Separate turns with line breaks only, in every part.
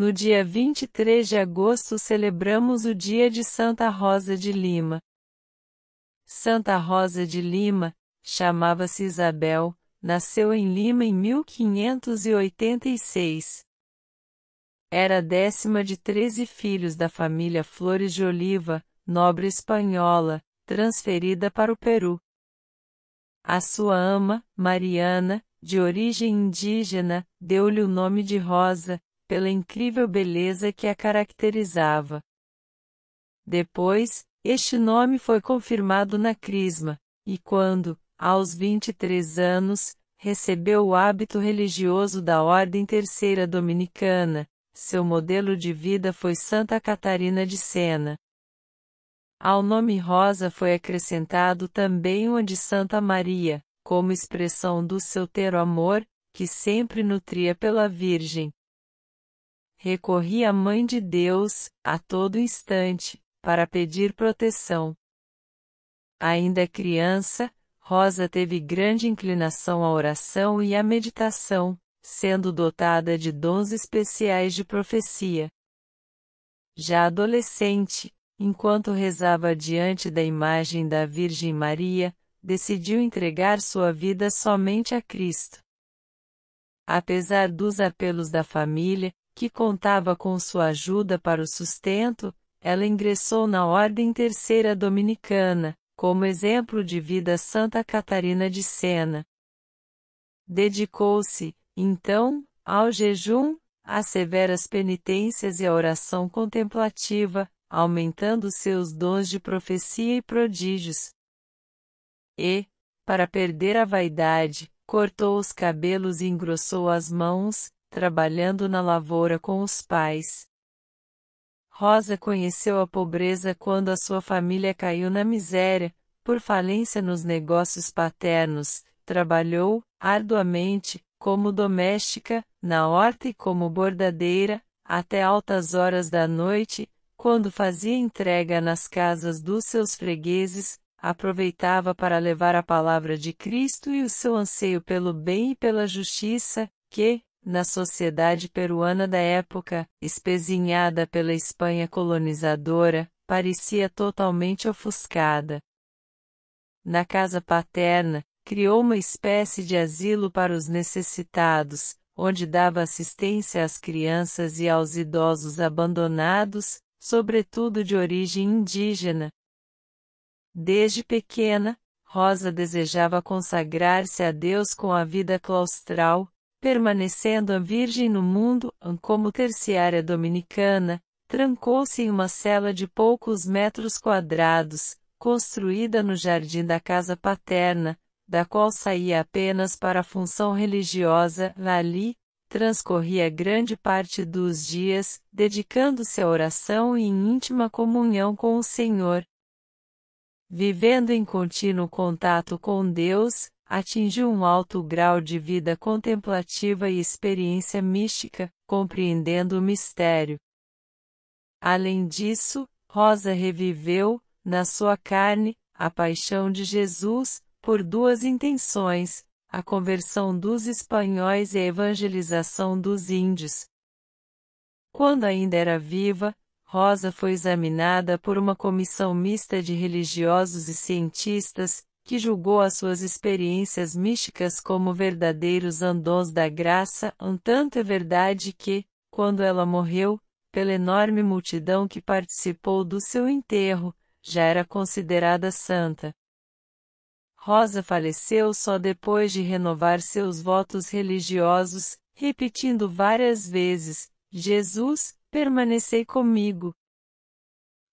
No dia 23 de agosto celebramos o dia de Santa Rosa de Lima. Santa Rosa de Lima, chamava-se Isabel, nasceu em Lima em 1586. Era décima de treze filhos da família Flores de Oliva, nobre espanhola, transferida para o Peru. A sua ama, Mariana, de origem indígena, deu-lhe o nome de Rosa, pela incrível beleza que a caracterizava. Depois, este nome foi confirmado na Crisma, e quando, aos 23 anos, recebeu o hábito religioso da Ordem Terceira Dominicana, seu modelo de vida foi Santa Catarina de Sena. Ao nome Rosa foi acrescentado também o de Santa Maria, como expressão do seu tero amor, que sempre nutria pela Virgem recorri à Mãe de Deus, a todo instante, para pedir proteção. Ainda criança, Rosa teve grande inclinação à oração e à meditação, sendo dotada de dons especiais de profecia. Já adolescente, enquanto rezava diante da imagem da Virgem Maria, decidiu entregar sua vida somente a Cristo. Apesar dos apelos da família, que contava com sua ajuda para o sustento, ela ingressou na Ordem Terceira Dominicana, como exemplo de vida Santa Catarina de Sena. Dedicou-se, então, ao jejum, às severas penitências e à oração contemplativa, aumentando seus dons de profecia e prodígios. E, para perder a vaidade, cortou os cabelos e engrossou as mãos, trabalhando na lavoura com os pais. Rosa conheceu a pobreza quando a sua família caiu na miséria, por falência nos negócios paternos, trabalhou, arduamente, como doméstica, na horta e como bordadeira, até altas horas da noite, quando fazia entrega nas casas dos seus fregueses, aproveitava para levar a palavra de Cristo e o seu anseio pelo bem e pela justiça, que, na sociedade peruana da época, espezinhada pela Espanha colonizadora, parecia totalmente ofuscada. Na casa paterna, criou uma espécie de asilo para os necessitados, onde dava assistência às crianças e aos idosos abandonados, sobretudo de origem indígena. Desde pequena, Rosa desejava consagrar-se a Deus com a vida claustral, Permanecendo a Virgem no mundo, como terciária dominicana, trancou-se em uma cela de poucos metros quadrados, construída no jardim da casa paterna, da qual saía apenas para a função religiosa, ali, transcorria grande parte dos dias, dedicando-se à oração e em íntima comunhão com o Senhor. Vivendo em contínuo contato com Deus, atingiu um alto grau de vida contemplativa e experiência mística, compreendendo o mistério. Além disso, Rosa reviveu, na sua carne, a paixão de Jesus, por duas intenções: a conversão dos espanhóis e a evangelização dos índios. Quando ainda era viva, Rosa foi examinada por uma comissão mista de religiosos e cientistas, que julgou as suas experiências místicas como verdadeiros andons da graça, um tanto é verdade que, quando ela morreu, pela enorme multidão que participou do seu enterro, já era considerada santa. Rosa faleceu só depois de renovar seus votos religiosos, repetindo várias vezes: Jesus, permanecei comigo,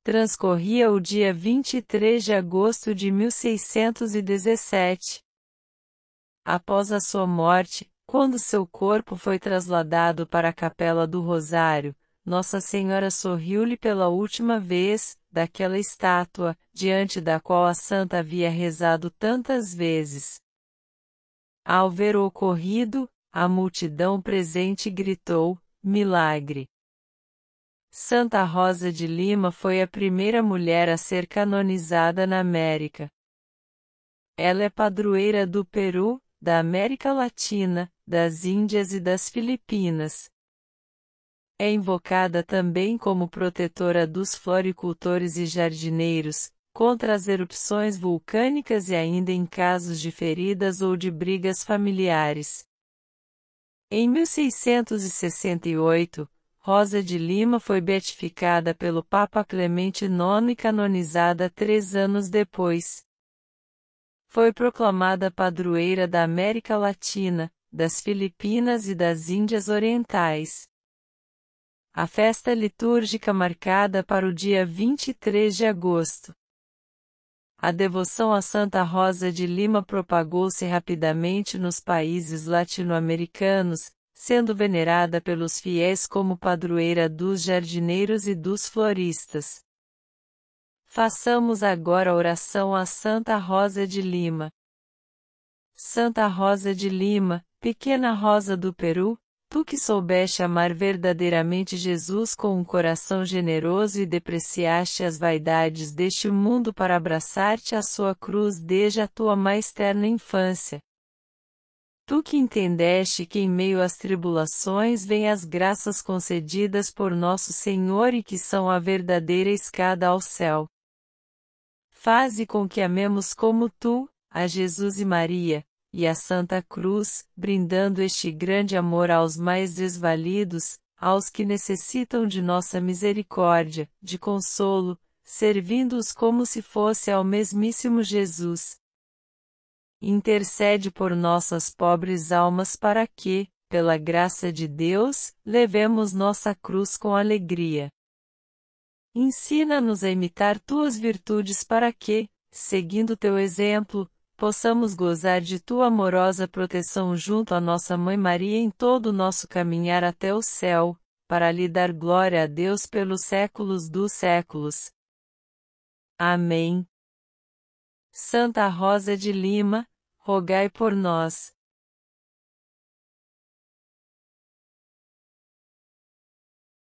Transcorria o dia 23 de agosto de 1617. Após a sua morte, quando seu corpo foi trasladado para a Capela do Rosário, Nossa Senhora sorriu-lhe pela última vez, daquela estátua, diante da qual a santa havia rezado tantas vezes. Ao ver o ocorrido, a multidão presente gritou: Milagre! Santa Rosa de Lima foi a primeira mulher a ser canonizada na América. Ela é padroeira do Peru, da América Latina, das Índias e das Filipinas. É invocada também como protetora dos floricultores e jardineiros, contra as erupções vulcânicas e ainda em casos de feridas ou de brigas familiares. Em 1668, Rosa de Lima foi beatificada pelo Papa Clemente IX e canonizada três anos depois. Foi proclamada padroeira da América Latina, das Filipinas e das Índias Orientais. A festa litúrgica marcada para o dia 23 de agosto. A devoção a Santa Rosa de Lima propagou-se rapidamente nos países latino-americanos, sendo venerada pelos fiéis como padroeira dos jardineiros e dos floristas. Façamos agora a oração a Santa Rosa de Lima. Santa Rosa de Lima, pequena Rosa do Peru, tu que soubeste amar verdadeiramente Jesus com um coração generoso e depreciaste as vaidades deste mundo para abraçar-te à sua cruz desde a tua mais terna infância, Tu que entendeste que em meio às tribulações vêm as graças concedidas por nosso Senhor e que são a verdadeira escada ao céu. Faze com que amemos como tu, a Jesus e Maria, e a Santa Cruz, brindando este grande amor aos mais desvalidos, aos que necessitam de nossa misericórdia, de consolo, servindo-os como se fosse ao mesmíssimo Jesus, intercede por nossas pobres almas para que, pela graça de Deus, levemos nossa cruz com alegria. Ensina-nos a imitar tuas virtudes para que, seguindo teu exemplo, possamos gozar de tua amorosa proteção junto à nossa Mãe Maria em todo o nosso caminhar até o céu, para lhe dar glória a Deus pelos séculos dos séculos. Amém. Santa Rosa de Lima, rogai por nós